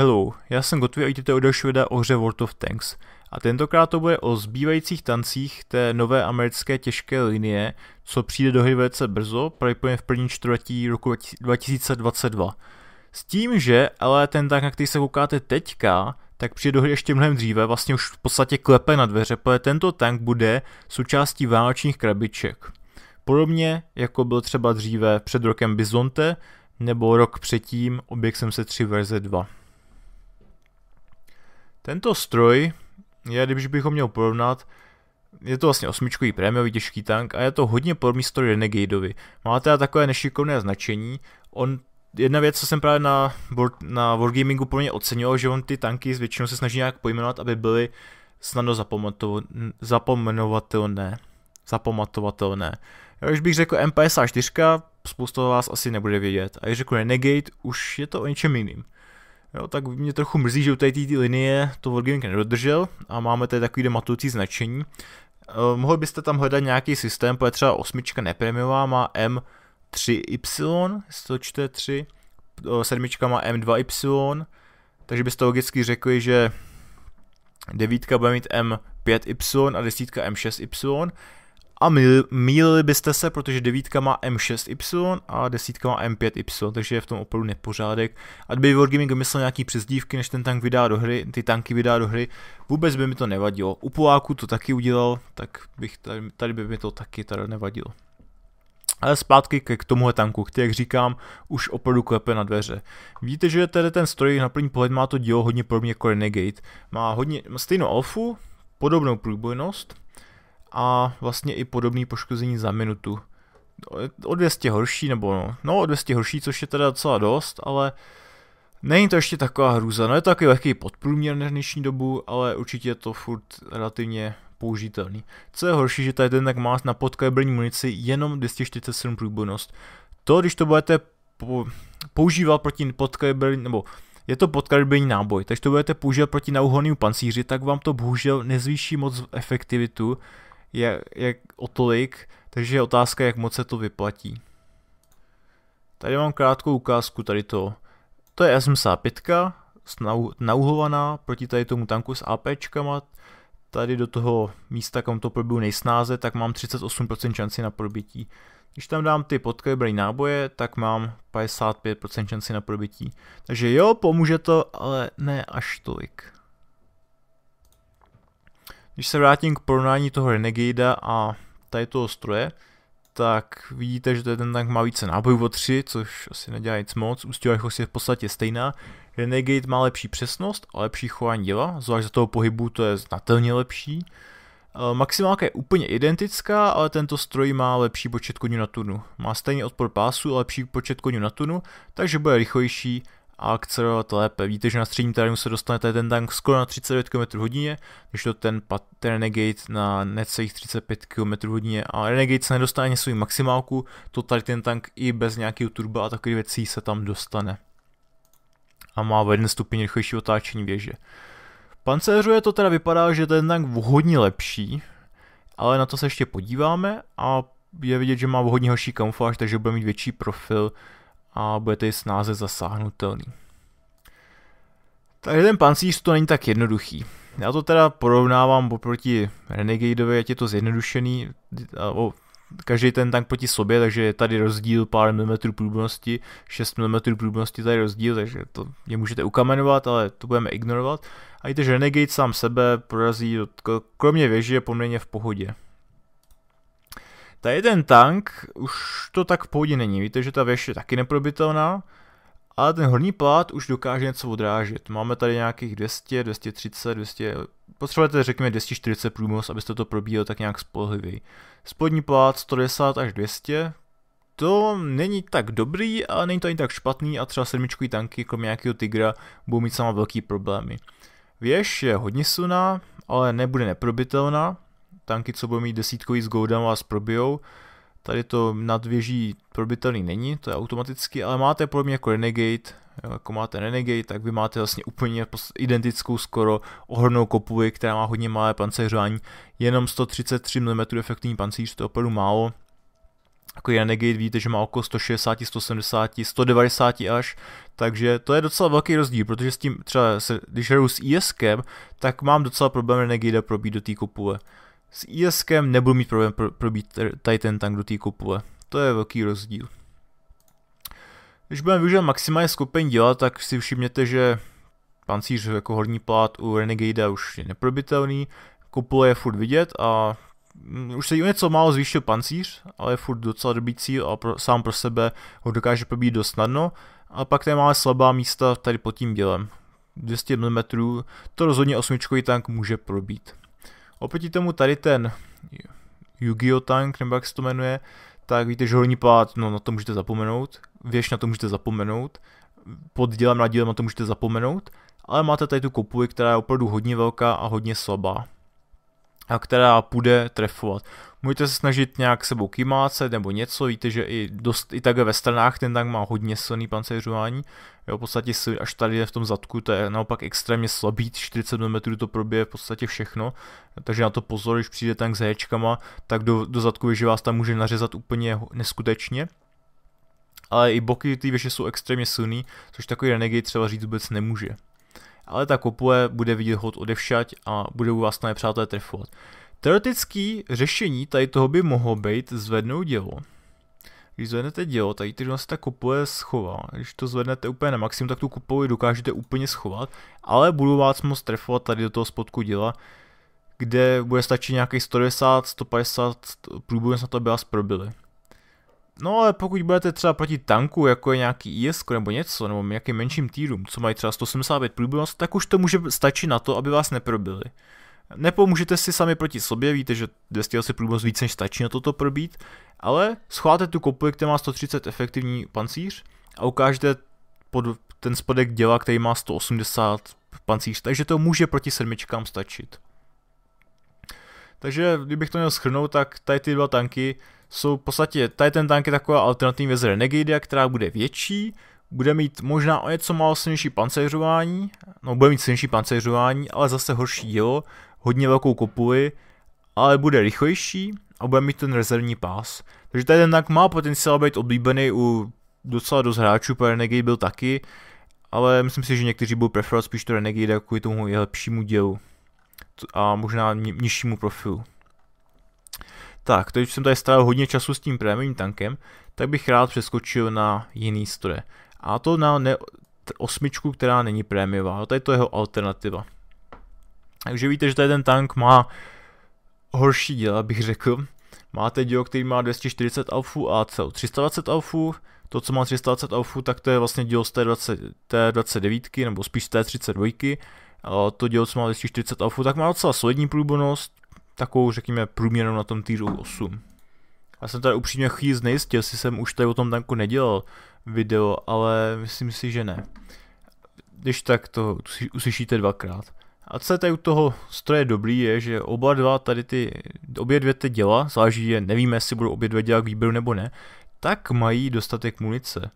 Hello, já jsem Gotvi a jítete od videa o hře World of Tanks a tentokrát to bude o zbývajících tancích té nové americké těžké linie, co přijde do hry velice brzo, pravděpodobně v první čtvrtí roku 2022. S tím, že ale ten tank, na který se koukáte teďka, tak přijde do hry ještě mnohem dříve, vlastně už v podstatě klepe na dveře, protože tento tank bude součástí vánočních krabiček. Podobně jako byl třeba dříve před rokem Bizonte, nebo rok předtím Objekt 3 verze 2. Tento stroj je, když bych ho měl porovnat, je to vlastně osmičkový prémiový těžký tank a je to hodně podobný stroj Renegadovi. Má teda takové nešikovné značení, on Jedna věc, co jsem právě na, board, na Wargamingu pro mě ocenil, že on ty tanky většinou se snaží nějak pojmenovat, aby byly snadno zapomenovatelné. Zapamatovatelné. Já už bych řekl M54, spousta vás asi nebude vědět. A když řeknu Renegade, už je to o něčem jiným. Jo, tak mě trochu mrzí, že u té linie to Wargaming nedodržel a máme tady takový matující značení. E, eh, mohli byste tam hledat nějaký systém, protože třeba osmička nepremiová má M3Y, jestli to čte 3, eh, sedmička má M2Y, takže byste logicky řekli, že devítka bude mít M5Y a desítka M6Y, a mýlili byste se, protože devítka má M6Y a desítka má M5Y, takže je v tom opravdu nepořádek. A kdyby Wargaming myslel nějaký přezdívky, než ten tank vydá do hry, ty tanky vydá do hry, vůbec by mi to nevadilo. U Poláku to taky udělal, tak bych tady, tady by mi to taky tady nevadilo. Ale zpátky k tomuhle tanku, který, jak říkám, už opravdu klepe na dveře. Vidíte, že tady ten stroj na první pohled má to dílo hodně podobně jako Renegade. Má hodně má stejnou alfu, podobnou průbojnost, a vlastně i podobný poškození za minutu. No, o 200 horší, nebo no, no o 200 horší, což je teda docela dost, ale není to ještě taková hrůza. No je to takový lehký podprůměr na dnešní dobu, ale určitě je to furt relativně použitelný. Co je horší, že tady ten tak má na podkabelní munici jenom 247 průbojnost. To, když to budete používat proti podkabelní, nebo je to podkalibrní náboj, takže to budete používat proti nauhonnému pancíři, tak vám to bohužel nezvýší moc efektivitu, je, je o tolik, takže je otázka, jak moc se to vyplatí. Tady mám krátkou ukázku tady to. To je S75, nauhovaná proti tady tomu tanku s APčkama. Tady do toho místa, kam to probiju nejsnáze, tak mám 38% šanci na probití. Když tam dám ty podkalibrní náboje, tak mám 55% šanci na probití. Takže jo, pomůže to, ale ne až tolik. Když se vrátím k porovnání toho Renegade a tady toho stroje, tak vidíte, že ten tank má více nábojů o 3, což asi nedělá nic moc, ústěhovačnost je v podstatě stejná. Renegade má lepší přesnost a lepší chování děla, zvlášť za toho pohybu to je znatelně lepší. Eh, maximálka je úplně identická, ale tento stroj má lepší počet koní na tunu. Má stejný odpor pásu a lepší počet koní na tunu, takže bude rychlejší a akcelerovat lépe. Víte, že na středním terénu se dostanete ten tank skoro na 39 km hodině, když to ten, Renegade na necelých 35 km hodině a Renegade se nedostane ani svůj maximálku, to tady ten tank i bez nějakého turba a takových věcí se tam dostane. A má o jeden stupeň rychlejší otáčení věže. Pancéřuje to teda vypadá, že ten tank hodně lepší, ale na to se ještě podíváme a je vidět, že má hodně horší kamufláž, takže bude mít větší profil, a budete i snáze zasáhnutelný. Takže ten pancíř to není tak jednoduchý. Já to teda porovnávám oproti Renegadeovi, ať je to zjednodušený, o, každý ten tank proti sobě, takže je tady rozdíl pár milimetrů průbnosti, 6 mm průbnosti tady rozdíl, takže to je můžete ukamenovat, ale to budeme ignorovat. A i ten Renegade sám sebe prorazí, kromě věže je poměrně v pohodě. Ta jeden tank už to tak v pohodě není. Víte, že ta věž je taky neprobitelná, ale ten horní plát už dokáže něco odrážet. Máme tady nějakých 200, 230, 200, potřebujete řekněme 240 průmoc, abyste to probíjeli tak nějak spolehlivý. Spodní plát 110 až 200, to není tak dobrý, ale není to ani tak špatný a třeba sedmičkový tanky, kromě nějakého Tigra, budou mít sama velký problémy. Věž je hodně suná, ale nebude neprobitelná, tanky, co budou mít desítkový s goldama a s probijou. Tady to nad věží probitelný není, to je automaticky, ale máte podobně jako Renegade, jako máte Renegade, tak vy máte vlastně úplně identickou skoro ohrnou kopuvi, která má hodně malé pancéřování, jenom 133 mm efektivní pancíř, to je opravdu málo. Jako Renegade víte, že má okolo 160, 170, 190 až, takže to je docela velký rozdíl, protože s tím třeba, se, když hraju s ISkem, tak mám docela problém Renegade probít do té kopule. S ISkem nebudu mít problém pro, probít tady ten tank do té kopule. To je velký rozdíl. Když budeme využívat maximálně skupin dělat, tak si všimněte, že pancíř jako horní plát u Renegade už je neprobitelný, kopule je furt vidět a mm, už se o něco málo zvýšil pancíř, ale je furt docela dobrý cíl a pro, sám pro sebe ho dokáže probít dost snadno. A pak tady máme slabá místa tady pod tím dělem. 200 mm, to rozhodně osmičkový tank může probít. Oproti tomu tady ten Yu-Gi-Oh! Tank, nebo jak se to jmenuje, tak víte, že horní pád, no na to můžete zapomenout, věž na to můžete zapomenout, pod dílem na dílem na to můžete zapomenout, ale máte tady tu kopuli, která je opravdu hodně velká a hodně slabá a která půjde trefovat. Můžete se snažit nějak sebou kymácet nebo něco, víte, že i, dost, i tak ve stranách ten tank má hodně silný pancéřování, jo, v podstatě až tady v tom zadku, to je naopak extrémně slabý, 40 mm to probije v podstatě všechno, takže na to pozor, když přijde tank s hečkama, tak do, do zadku že vás tam může nařezat úplně neskutečně, ale i boky ty věže jsou extrémně silný, což takový renegade třeba říct vůbec nemůže ale ta kopule bude vidět hod odevšať a bude u vás na nepřátelé trefovat. Teoretický řešení tady toho by mohlo být zvednout dělo. Když zvednete dělo, tady ty se ta kopule schová. Když to zvednete úplně na maximum, tak tu kopuli dokážete úplně schovat, ale budu vás moc trefovat tady do toho spodku děla, kde bude stačit nějakých 190, 150 průběh na to, aby vás probili. No ale pokud budete třeba proti tanku, jako je nějaký IS nebo něco, nebo nějakým menším týrům, co mají třeba 185 průbylnost, tak už to může stačit na to, aby vás neprobili. Nepomůžete si sami proti sobě, víte, že 200 průbnost více než stačí na toto probít, ale schováte tu kopuli, která má 130 efektivní pancíř a ukážete pod ten spodek děla, který má 180 pancíř, takže to může proti sedmičkám stačit. Takže kdybych to měl schrnout, tak tady ty dva tanky jsou v podstatě, tady ten tank je taková alternativní věc Renegade, která bude větší, bude mít možná o něco málo silnější pancéřování, no bude mít silnější pancéřování, ale zase horší dílo, hodně velkou kopuli, ale bude rychlejší a bude mít ten rezervní pás. Takže tady ten tank má potenciál být oblíbený u docela dost hráčů, protože Renegade byl taky, ale myslím si, že někteří budou preferovat spíš to Renegade jako kvůli tomu jeho lepšímu dělu a možná nižšímu profilu. Tak, teď jsem tady strávil hodně času s tím prémiovým tankem, tak bych rád přeskočil na jiný stroje. A to na ne, osmičku, která není prémiová, to je jeho alternativa. Takže víte, že tady ten tank má horší děla, bych řekl. Máte dílo, který má 240 alfů a cel 320 alfů. To, co má 320 alfů, tak to je vlastně dílo z t 29, nebo spíš z 32 to dělce má 240 alfu, tak má docela solidní průbornost, takovou řekněme průměrnou na tom týru 8. Já jsem tady upřímně chvíli znejistil, jestli jsem už tady o tom tanku nedělal video, ale myslím si, že ne. Když tak to uslyšíte dvakrát. A co je tady u toho stroje dobrý je, že oba dva tady ty, obě dvě ty děla, záleží je, nevíme jestli budou obě dvě dělat k výběru nebo ne, tak mají dostatek munice.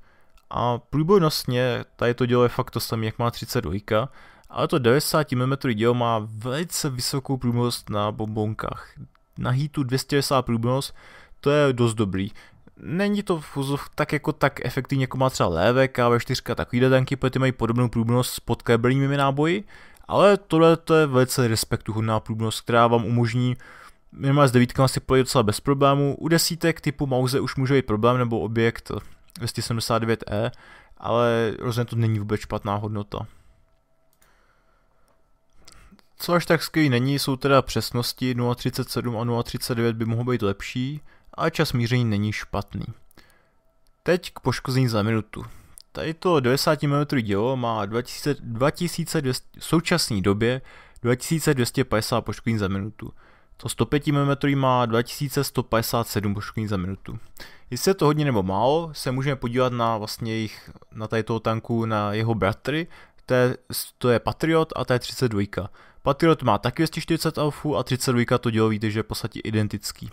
A průbojnostně tady to dělo je fakt to samé, jak má 32, ale to 90 mm dílo má velice vysokou průmnost na bombonkách. Na hitu 290 průmnost, to je dost dobrý. Není to tak jako tak efektivní, jako má třeba léve, KV4, takový tanky, protože ty mají podobnou průmnost s podkébelními náboji, ale tohle to je velice respektuhodná průmnost, která vám umožní minimálně s devítkama si projít docela bez problému. U desítek typu Mauze už může být problém nebo objekt 279E, ale rozhodně to není vůbec špatná hodnota. Co až tak skvělý není, jsou teda přesnosti 0.37 a 0.39 by mohlo být lepší, a čas míření není špatný. Teď k poškození za minutu. Tady to 90 mm dělo má 2000, 2200, v současné době 2250 poškození za minutu. To 105 mm má 2157 poškození za minutu. Jestli je to hodně nebo málo, se můžeme podívat na vlastně jich, na tady toho tanku, na jeho bratry, to je, to je Patriot a to je 32. Patriot má taky 240 alfů a 32 to dělo, víte, že je v podstatě identický.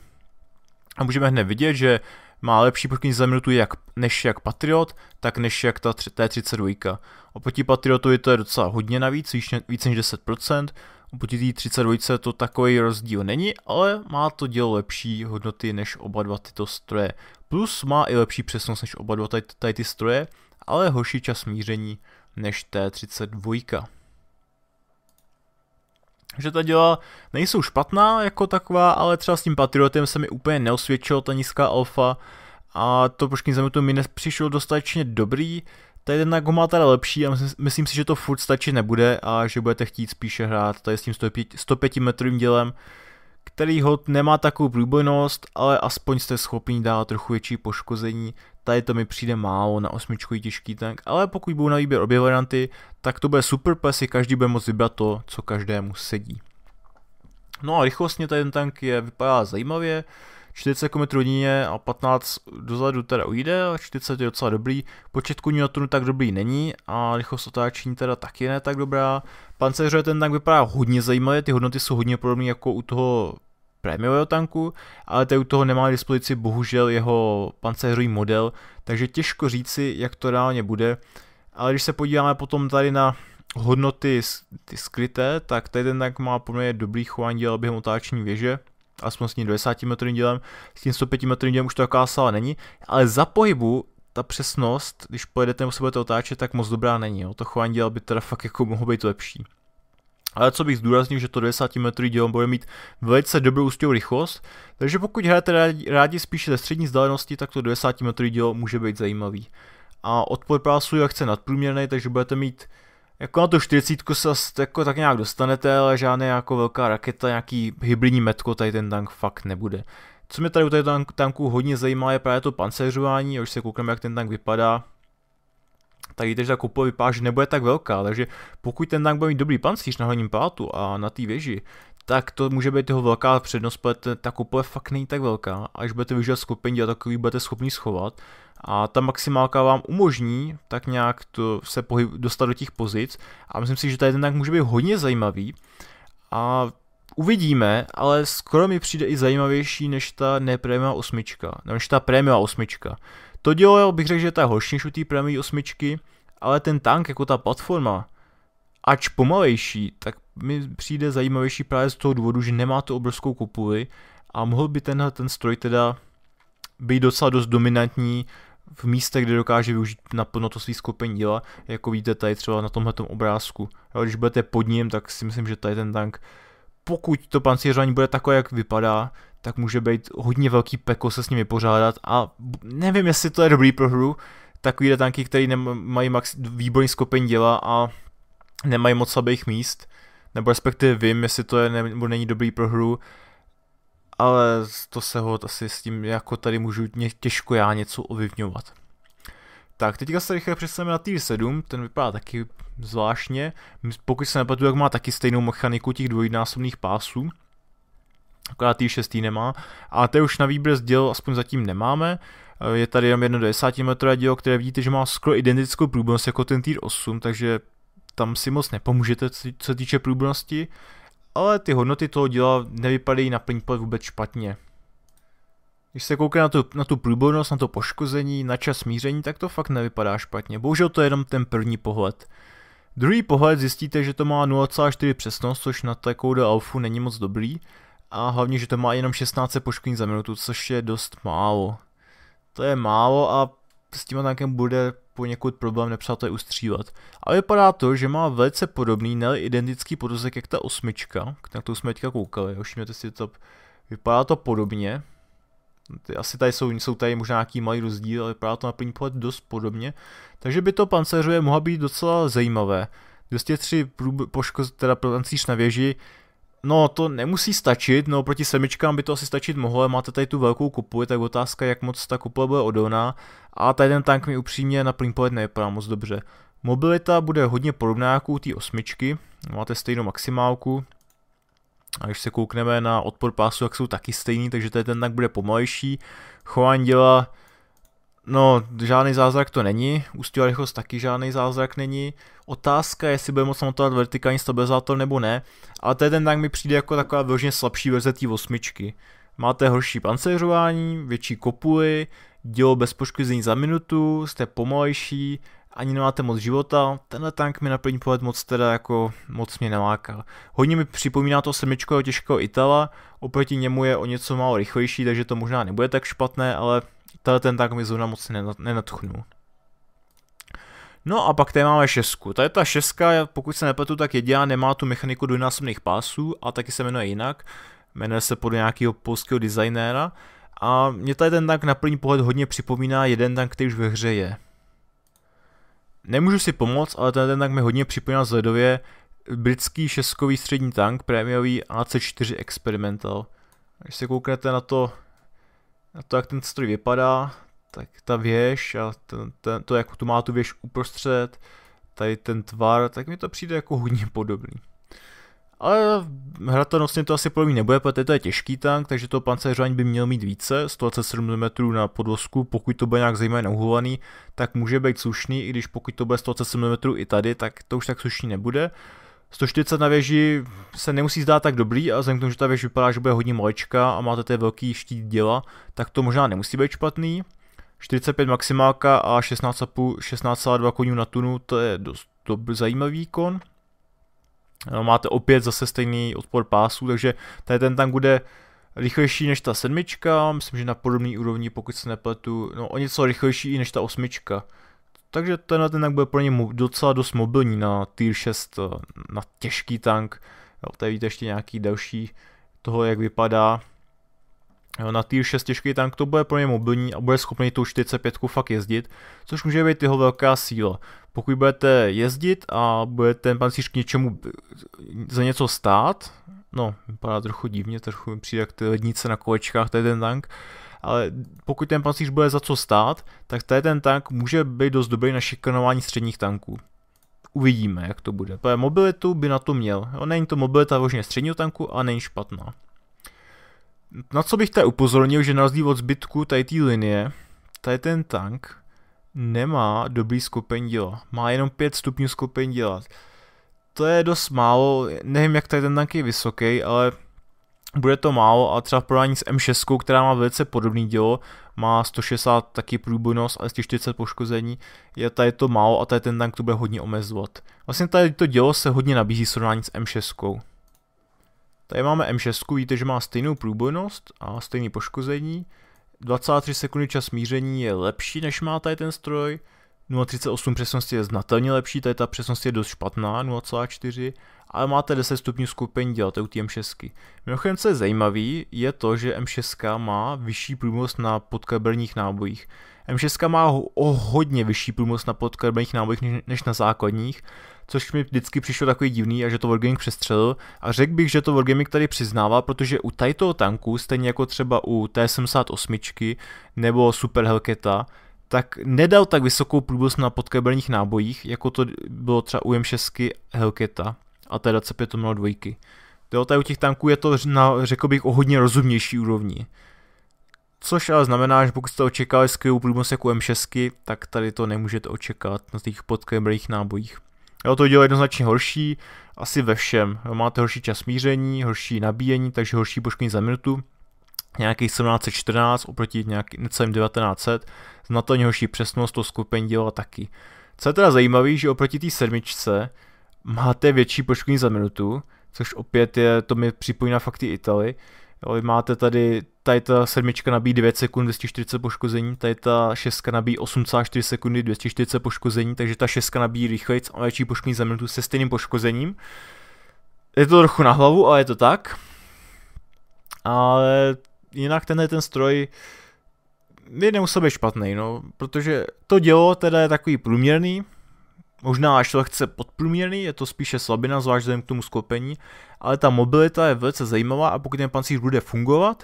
A můžeme hned vidět, že má lepší prokliň za minutu jak, než jak Patriot, tak než jak ta T32. Oproti je to je docela hodně navíc, víc, než 10%, oproti té 32 to takový rozdíl není, ale má to dělo lepší hodnoty než oba dva tyto stroje. Plus má i lepší přesnost než oba dva tady, tady ty stroje, ale horší čas míření než T32 že ta děla nejsou špatná jako taková, ale třeba s tím Patriotem se mi úplně neosvědčilo ta nízká alfa a to poškým zemětu mi nepřišlo dostatečně dobrý, tady ten Nago má teda lepší a myslím si, že to furt stačit nebude a že budete chtít spíše hrát tady s tím 105, 105 metrovým dělem, který hod nemá takovou průbojnost, ale aspoň jste schopni dát trochu větší poškození tady to mi přijde málo, na osmičku těžký tank, ale pokud budou na výběr obě varianty, tak to bude super, protože si každý bude moct vybrat to, co každému sedí. No a rychlostně ten tank je, vypadá zajímavě, 40 km hodině a 15 dozadu teda ujde, 40 je docela dobrý, počet kuní na tunu tak dobrý není a rychlost otáčení teda taky ne tak dobrá. Panceřuje ten tank vypadá hodně zajímavě, ty hodnoty jsou hodně podobné jako u toho prémiového tanku, ale tady u toho nemá k dispozici bohužel jeho pancéřový model, takže těžko říci, jak to reálně bude. Ale když se podíváme potom tady na hodnoty ty skryté, tak tady ten tank má poměrně dobrý chování děl během otáční věže, aspoň s tím 20 metrovým dělem, s tím 105 metrovým dělem už to taková není, ale za pohybu ta přesnost, když pojedete nebo se budete otáčet, tak moc dobrá není. Jo. To chování děl by teda fakt jako mohlo být lepší. Ale co bych zdůraznil, že to 10 metrový dílo bude mít velice dobrou ústěvou rychlost, takže pokud hrajete rádi, rádi spíše ze střední vzdálenosti, tak to 10 metrový dělo může být zajímavý. A odpor pásu je chce nadprůměrný, takže budete mít jako na to 40 se jako tak nějak dostanete, ale žádná jako velká raketa, nějaký hybridní metko tady ten tank fakt nebude. Co mě tady u tady tanku hodně zajímá je právě to pancéřování, už se koukneme jak ten tank vypadá, tak výdrž vypadá, že nebude tak velká, takže pokud ten tank bude mít dobrý pancíř na hlavním pátu a na té věži, tak to může být jeho velká přednost, protože ta kupole fakt není tak velká a když budete využívat skupin dělat takový, budete schopni schovat a ta maximálka vám umožní tak nějak to se pohyb, dostat do těch pozic a myslím si, že tady ten tank může být hodně zajímavý a uvidíme, ale skoro mi přijde i zajímavější než ta neprémia osmička, než ta prémia osmička. To dělo, bych řekl, že je ta horší než u té Premier osmičky, ale ten tank jako ta platforma, ač pomalejší, tak mi přijde zajímavější právě z toho důvodu, že nemá tu obrovskou kupuli a mohl by tenhle ten stroj teda být docela dost dominantní v místech, kde dokáže využít naplno to svý skopení díla, jako vidíte tady třeba na tomhle obrázku. A když budete pod ním, tak si myslím, že tady ten tank, pokud to pancířování bude takové, jak vypadá, tak může být hodně velký peko se s nimi pořádat a nevím, jestli to je dobrý pro hru, takový tanky, který nemají max výborný skopeň děla a nemají moc slabých míst, nebo respektive vím, jestli to je nebo není dobrý pro hru, ale to se ho asi s tím jako tady můžu těžko já něco ovlivňovat. Tak, teďka se rychle přesuneme na tier 7, ten vypadá taky zvláštně. Pokud se nepadu, jak má taky stejnou mechaniku těch dvojnásobných pásů akorát tý šestý nemá, A to už na výběr z děl, aspoň zatím nemáme. Eh, je tady jenom jedno 10 metrové dílo, které vidíte, že má skoro identickou průbnost jako ten týr 8, takže tam si moc nepomůžete, co se týče průbnosti, ale ty hodnoty toho díla nevypadají na plný vůbec špatně. Když se kouká na tu, na tu průbojnost, na to poškození, na čas míření, tak to fakt nevypadá špatně. Bohužel to je jenom ten první pohled. Druhý pohled zjistíte, že to má 0,4 přesnost, což na takovou alfu není moc dobrý. A hlavně, že to má jenom 16 poškození za minutu, což je dost málo. To je málo a s tím tankem bude poněkud problém nepřátelé ustřívat. A vypadá to, že má velice podobný, ne identický podozek jak ta osmička, na kterou jsme teďka koukali, všimněte si to, vypadá to podobně. Ty, asi tady jsou, jsou tady možná nějaký malý rozdíl, ale vypadá to na první pohled dost podobně. Takže by to pancéřuje mohla být docela zajímavé. 203 poškoz, teda pancíř na věži, No, to nemusí stačit, no proti semičkám by to asi stačit mohlo, máte tady tu velkou kupu, tak otázka, jak moc ta kupole bude odolná. A tady ten tank mi upřímně na plný pohled nevypadá moc dobře. Mobilita bude hodně podobná jako u té osmičky, máte stejnou maximálku. A když se koukneme na odpor pásu, jak jsou taky stejný, takže tady ten tank bude pomalejší. Chování dělá, No, žádný zázrak to není, ústí rychlost taky žádný zázrak není. Otázka je, jestli bude moc montovat vertikální stabilizátor nebo ne, ale tady ten tank mi přijde jako taková vložně slabší verze té osmičky. Máte horší pancéřování, větší kopuly, dělo bez poškození za minutu, jste pomalejší, ani nemáte moc života, tenhle tank mi na první pohled moc teda jako moc mě nelákal. Hodně mi připomíná to sedmičkového těžkého Itala, oproti němu je o něco málo rychlejší, takže to možná nebude tak špatné, ale tenhle ten tank mi zrovna moc nenatchnul. No a pak tady máme šestku. Tady ta šestka, pokud se nepletu, tak jediná nemá tu mechaniku dvojnásobných pásů a taky se jmenuje jinak. Jmenuje se pod nějakého polského designéra. A mě tady ten tank na první pohled hodně připomíná jeden tank, který už ve hře je. Nemůžu si pomoct, ale ten tank mi hodně připomínal zledově britský šestkový střední tank, prémiový AC4 Experimental. Když se kouknete na to, na to, jak ten stroj vypadá, tak ta věž a ten, ten, to, jak tu má tu věž uprostřed, tady ten tvar, tak mi to přijde jako hodně podobný. Ale hratelnostně to asi mě nebude, protože to je těžký tank, takže to pancéřování by měl mít více, 127 mm na podvozku, pokud to bude nějak zajímavě nauhovaný, tak může být slušný, i když pokud to bude 127 mm i tady, tak to už tak slušný nebude. 140 na věži se nemusí zdát tak dobrý a vzhledem k tomu, že ta věž vypadá, že bude hodně malečka a máte ty velký štít děla, tak to možná nemusí být špatný. 45 maximálka a 16,2 16 konů na tunu, to je dost, dost zajímavý kon. No, máte opět zase stejný odpor pásů, takže tady ten tank bude rychlejší než ta sedmička, myslím, že na podobný úrovni, pokud se nepletu, no o něco rychlejší i než ta osmička. Takže tenhle ten tank bude pro ně docela dost mobilní na tier 6, eh, na těžký tank. Jo, tady vidíte ještě nějaký další toho, jak vypadá. Eh, na tier 6 těžký tank to bude pro ně mobilní a bude schopný tu 45 fakt jezdit, což může být jeho velká síla. Pokud budete jezdit a bude ten pancíř k něčemu eh, za něco stát, no, vypadá trochu divně, trochu mi přijde jak ty lednice na kolečkách, tady ten tank, ale pokud ten pancíř bude za co stát, tak tady ten tank může být dost dobrý na šikanování středních tanků. Uvidíme, jak to bude. Mobilitu by na to měl. Jo, není to mobilita vožně středního tanku a není špatná. Na co bych tady upozornil, že na rozdíl od zbytku tady té linie, tady ten tank nemá dobrý skupení díla. Má jenom 5 stupňů skupení díla. To je dost málo, nevím jak tady ten tank je vysoký, ale bude to málo a třeba v porovnání s M6, která má velice podobný dílo, má 160 taky průbojnost a 140 poškození, je tady to málo a tady ten tank to bude hodně omezovat. Vlastně tady to dílo se hodně nabízí srovnání s M6. Tady máme M6, víte, že má stejnou průbojnost a stejný poškození. 23 sekundy čas míření je lepší, než má tady ten stroj. 0,38 přesnosti je znatelně lepší, tady ta přesnost je dost špatná, 0,4, ale máte 10 stupňů skupení dělat u M6. Mimochodem, co je zajímavý, je to, že M6 má vyšší průmost na podkabelních nábojích. M6 má o hodně vyšší průmost na podkabelních nábojích než na základních, což mi vždycky přišlo takový divný a že to Wargaming přestřelil. A řekl bych, že to Wargaming tady přiznává, protože u tady tanku, stejně jako třeba u T-78 nebo Super Hellcata, tak nedal tak vysokou průbost na podkabelních nábojích, jako to bylo třeba u M6 Hellcata a teda c to mělo dvojky. Jo, tady u těch tanků je to, na, řekl bych, o hodně rozumnější úrovni. Což ale znamená, že pokud jste očekávali skvělou průmoc jako M6, tak tady to nemůžete očekávat na těch podkebelých nábojích. Jo, to udělá jednoznačně horší, asi ve všem. Jo, máte horší čas míření, horší nabíjení, takže horší poškození za minutu, Nějaký 1714 oproti nějaký, necelým 1900, znatelně horší přesnost, to skupení dělá taky. Co je teda zajímavé, že oproti té sedmičce máte větší poškození za minutu, což opět je, to mi připomíná fakt ty Italy, Jo, vy máte tady, tady ta sedmička nabíjí 9 sekund 240 poškození, tady ta šestka nabíjí 8,4 sekundy 240 poškození, takže ta šestka nabíjí rychlejc a větší poškození za minutu se stejným poškozením. Je to trochu na hlavu, ale je to tak. Ale jinak tenhle ten stroj je neusobě být špatný, no, protože to dělo teda je takový průměrný, Možná až chce podprůměrný, je to spíše slabina, zvlášť vzhledem k tomu sklopení, ale ta mobilita je velice zajímavá a pokud ten pancíř bude fungovat,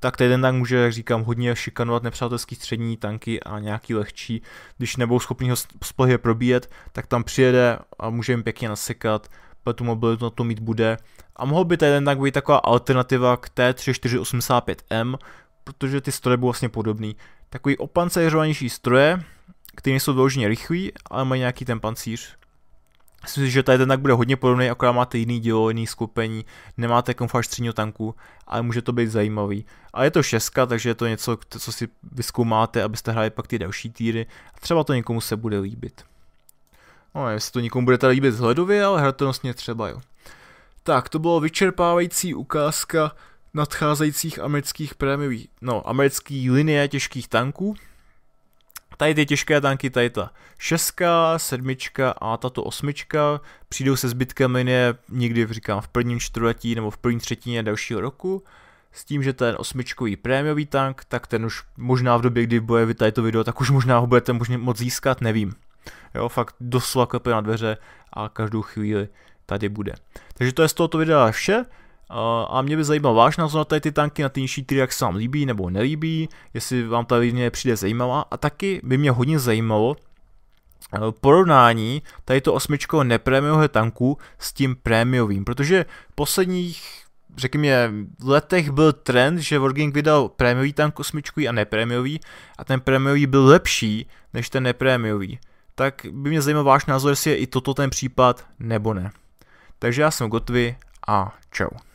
tak ten tank může, jak říkám, hodně šikanovat nepřátelský střední tanky a nějaký lehčí. Když nebudou schopni ho spolehlivě probíjet, tak tam přijede a může jim pěkně nasekat, tu mobilitu na to mít bude. A mohl by ten tank být taková alternativa k T3485M, protože ty stroje budou vlastně podobný. Takový opancerovanější stroje, který nejsou vyloženě rychlí, ale mají nějaký ten pancíř. Myslím si, že tady ten tak bude hodně podobný, akorát máte jiný dílo, jiný skupení, nemáte kamufláž středního tanku, ale může to být zajímavý. A je to šestka, takže je to něco, co si vyzkoumáte, abyste hráli pak ty další týry a třeba to někomu se bude líbit. No, jestli to někomu bude tady líbit zhledově, ale hratelnostně třeba jo. Tak, to bylo vyčerpávající ukázka nadcházejících amerických prémiových, no, americké linie těžkých tanků, Tady ty těžké tanky, tady ta šestka, sedmička a tato osmička přijdou se zbytkem linie někdy, říkám, v prvním čtvrtletí nebo v první třetině dalšího roku. S tím, že ten osmičkový prémiový tank, tak ten už možná v době, kdy bude vy tady to video, tak už možná ho budete možná moc získat, nevím. Jo, fakt doslova klepe na dveře a každou chvíli tady bude. Takže to je z tohoto videa vše a mě by zajímal váš názor na tady ty tanky, na ty nižší try, jak se vám líbí nebo nelíbí, jestli vám ta linie přijde zajímavá. A taky by mě hodně zajímalo eh, porovnání tady to osmičko neprémiového tanku s tím prémiovým, protože v posledních řekněme, letech byl trend, že Wargaming vydal prémiový tank osmičkový a neprémiový a ten prémiový byl lepší než ten neprémiový. Tak by mě zajímal váš názor, jestli je i toto ten případ nebo ne. Takže já jsem Gotvy a čau.